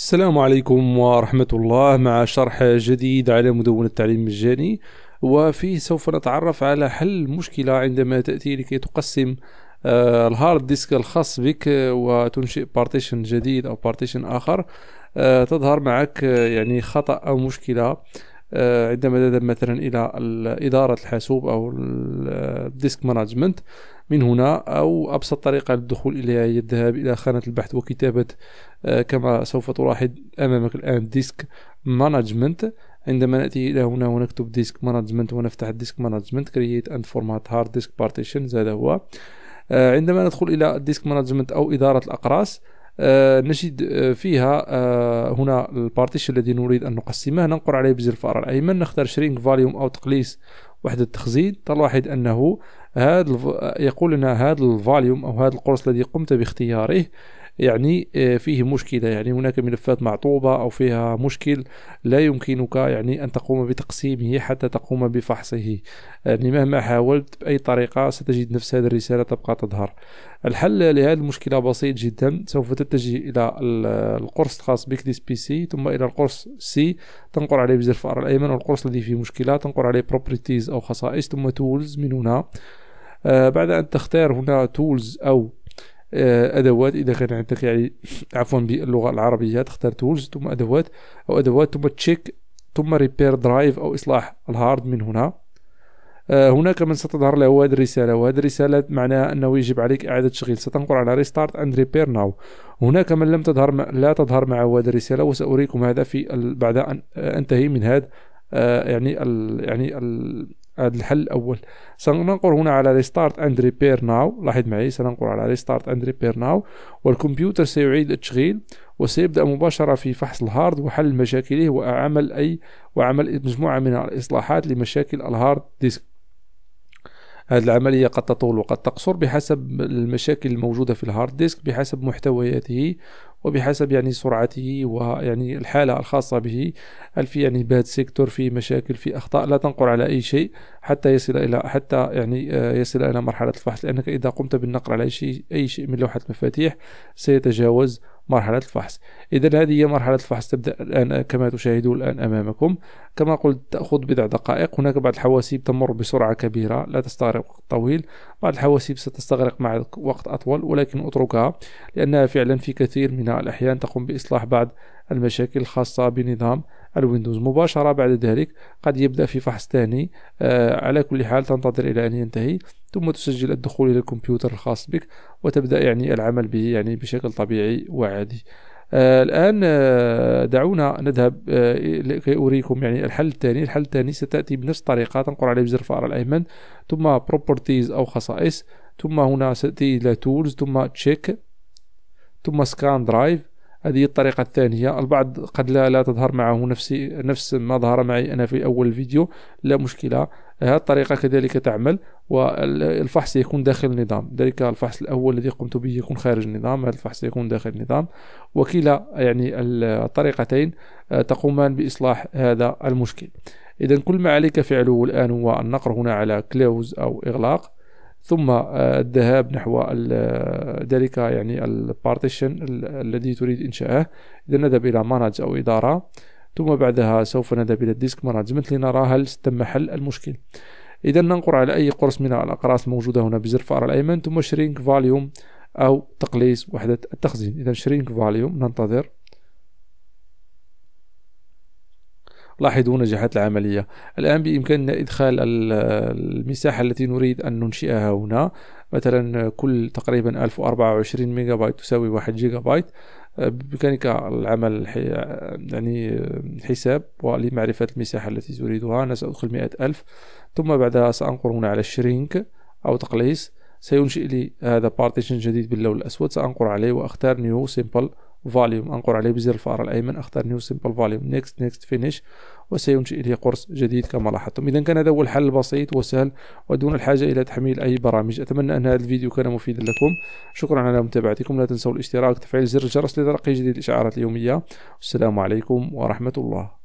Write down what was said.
السلام عليكم ورحمة الله مع شرح جديد على مدونة التعليم المجاني وفيه سوف نتعرف على حل مشكلة عندما تأتي لكي تقسم آه، الهارد ديسك الخاص بك وتنشئ بارتيشن جديد أو بارتيشن آخر آه، تظهر معك آه، يعني خطأ أو مشكلة آه، عندما نذهب مثلا إلى إدارة الحاسوب أو الديسك مانجمنت من هنا أو أبسط طريقة للدخول إليها هي الذهاب إلى خانة البحث وكتابة آه، كما سوف تلاحظ أمامك الآن ديسك مانجمنت عندما نأتي إلى هنا ونكتب ديسك مانجمنت ونفتح الديسك مانجمنت كرييت أند فورمات هارد ديسك بارتيشن هذا هو آه، عندما ندخل إلى الديسك مانجمنت أو إدارة الأقراص آه، نجد آه، فيها آه، هنا البارتيش الذي نريد أن نقسمه ننقر عليه بزر الفار الأيمن نختار شرينك فاليوم أو تقليص وحدة التخزين تلاحظ أنه هذا يقول لنا هذا الفاليوم أو هذا القرص الذي قمت باختياره يعني آه، فيه مشكلة يعني هناك ملفات معطوبة أو فيها مشكل لا يمكنك يعني أن تقوم بتقسيمه حتى تقوم بفحصه يعني مهما حاولت بأي طريقة ستجد نفس هذه الرسالة تبقى تظهر الحل لهذه المشكلة بسيط جدا سوف تتجه إلى القرص الخاص بك دي بي سي ثم إلى القرص سي تنقر عليه بزر الفأر الأيمن والقرص الذي فيه مشكلة تنقر عليه بروبرتيز أو خصائص ثم تولز من هنا آه، بعد أن تختار هنا تولز أو آه، ادوات اذا كان عندك يعني عفوا باللغه العربيه تختار تولز ثم ادوات او ادوات ثم تشيك ثم ريبير درايف او اصلاح الهارد من هنا آه، هناك من ستظهر له هذه الرساله وهذه الرساله معناها انه يجب عليك اعاده تشغيل ستنقر على ريستارت اند ريبير ناو هناك من لم تظهر لا تظهر معه هذه الرساله وساريكم هذا في بعد ان انتهي من هذا يعني الـ يعني الـ هذا الحل الاول سننقر هنا على ريستارت اند ريبير ناو لاحظ معي سننقر على ريستارت اند ريبير ناو والكمبيوتر سيعيد التشغيل وسيبدا مباشره في فحص الهارد وحل مشاكله وعمل اي وعمل مجموعه من الاصلاحات لمشاكل الهارد ديسك هذه العملية قد تطول وقد تقصر بحسب المشاكل الموجودة في الهارد ديسك بحسب محتوياته وبحسب يعني سرعته ويعني الحالة الخاصة به هل في يعني باد سيكتور في مشاكل في أخطاء لا تنقر على أي شيء حتى يصل إلى حتى يعني آه، يصل إلى مرحلة الفحص لأنك إذا قمت بالنقر على أي شيء أي شيء من لوحة مفاتيح سيتجاوز مرحلة الفحص إذا هذه هي مرحلة الفحص تبدأ الآن كما تشاهدون الآن أمامكم كما قلت تأخذ بضع دقائق هناك بعض الحواسيب تمر بسرعة كبيرة لا تستغرق وقت طويل بعض الحواسيب ستستغرق معك وقت أطول ولكن أتركها لأنها فعلا في كثير من الأحيان تقوم بإصلاح بعض المشاكل الخاصة بنظام الويندوز مباشرة بعد ذلك قد يبدأ في فحص ثاني آه، على كل حال تنتظر إلى أن ينتهي ثم تسجل الدخول إلى الكمبيوتر الخاص بك وتبدأ يعني العمل به يعني بشكل طبيعي وعادي آه، الآن آه، دعونا نذهب لكي أريكم يعني الحل الثاني الحل الثاني ستأتي بنفس الطريقة تنقر عليه بزر الفأر الأيمن ثم Properties أو خصائص ثم هنا ستأتي إلى Tools ثم Check ثم سكان درايف هذه الطريقة الثانية البعض قد لا, لا تظهر معه نفسي نفس ما ظهر معي أنا في أول الفيديو لا مشكلة هذه الطريقة كذلك تعمل والفحص يكون داخل النظام ذلك الفحص الأول الذي قمت به يكون خارج النظام هذا الفحص يكون داخل النظام وكلا يعني الطريقتين آه، تقومان بإصلاح هذا المشكل إذا كل ما عليك فعله الآن هو النقر هنا على كلوز أو إغلاق ثم آه، الذهاب نحو آه، ذلك يعني البارتيشن الذي تريد إنشاءه إذا نذهب إلى مانج أو إدارة ثم بعدها سوف نذهب إلى الديسك مانجمنت لنرى هل تم حل المشكل إذا ننقر على أي قرص من الأقراص الموجودة هنا بزر فار الأيمن ثم شرينك فاليوم أو تقليص وحدة التخزين إذا شرينك فاليوم ننتظر لاحظوا نجاحات العملية الآن بإمكاننا إدخال المساحة التي نريد أن ننشئها هنا مثلا كل تقريبا 1024 ميجا بايت تساوي 1 جيجا بايت بإمكانك العمل يعني حساب ولمعرفة المساحة التي تريدها أنا سأدخل 100 ألف ثم بعدها سأنقر هنا على الشرينك أو تقليص سينشئ لي هذا بارتيشن جديد باللون الأسود سأنقر عليه وأختار نيو سيمبل فاليوم انقر عليه بزر الفار الايمن اختار نيو سمبل فاليوم نيكست نيكست فينيش وسينشئ لي قرص جديد كما لاحظتم اذا كان هذا هو الحل البسيط وسهل ودون الحاجه الى تحميل اي برامج اتمنى ان هذا الفيديو كان مفيدا لكم شكرا على متابعتكم لا تنسوا الاشتراك وتفعيل زر الجرس لتلقي جديد الاشعارات اليوميه والسلام عليكم ورحمه الله